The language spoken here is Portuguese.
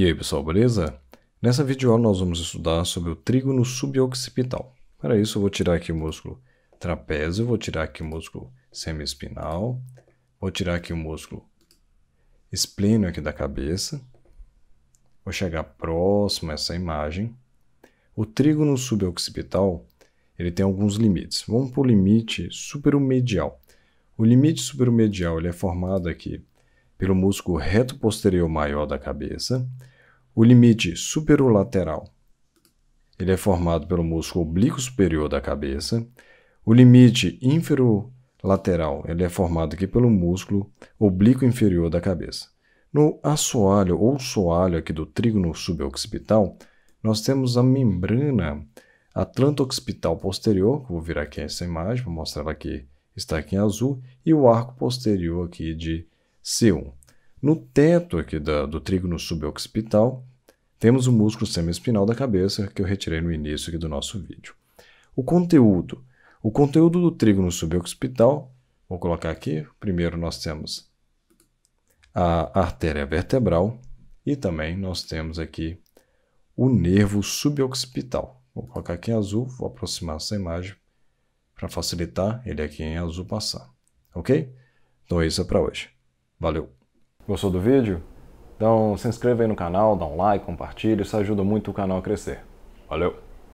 E aí pessoal, beleza? Nessa videoaula nós vamos estudar sobre o trígono suboccipital. Para isso eu vou tirar aqui o músculo trapézio, vou tirar aqui o músculo semiespinal, vou tirar aqui o músculo esplênio aqui da cabeça, vou chegar próximo a essa imagem. O trígono suboccipital ele tem alguns limites. Vamos para o limite superomedial. O limite superomedial ele é formado aqui pelo músculo reto posterior maior da cabeça o limite superolateral ele é formado pelo músculo oblíquo superior da cabeça. O limite inferolateral ele é formado aqui pelo músculo oblíquo inferior da cabeça. No assoalho ou soalho aqui do trígono suboccipital, nós temos a membrana atlanto-occipital posterior, vou virar aqui essa imagem, para mostrar ela aqui, está aqui em azul, e o arco posterior aqui de C1. No teto aqui da, do trígono suboccipital, temos o músculo semiespinal da cabeça, que eu retirei no início aqui do nosso vídeo. O conteúdo. O conteúdo do trígono suboccipital, vou colocar aqui, primeiro nós temos a artéria vertebral e também nós temos aqui o nervo suboccipital. Vou colocar aqui em azul, vou aproximar essa imagem para facilitar ele aqui em azul passar, ok? Então é isso é para hoje. Valeu! Gostou do vídeo? Então se inscreva aí no canal, dá um like, compartilha, isso ajuda muito o canal a crescer. Valeu!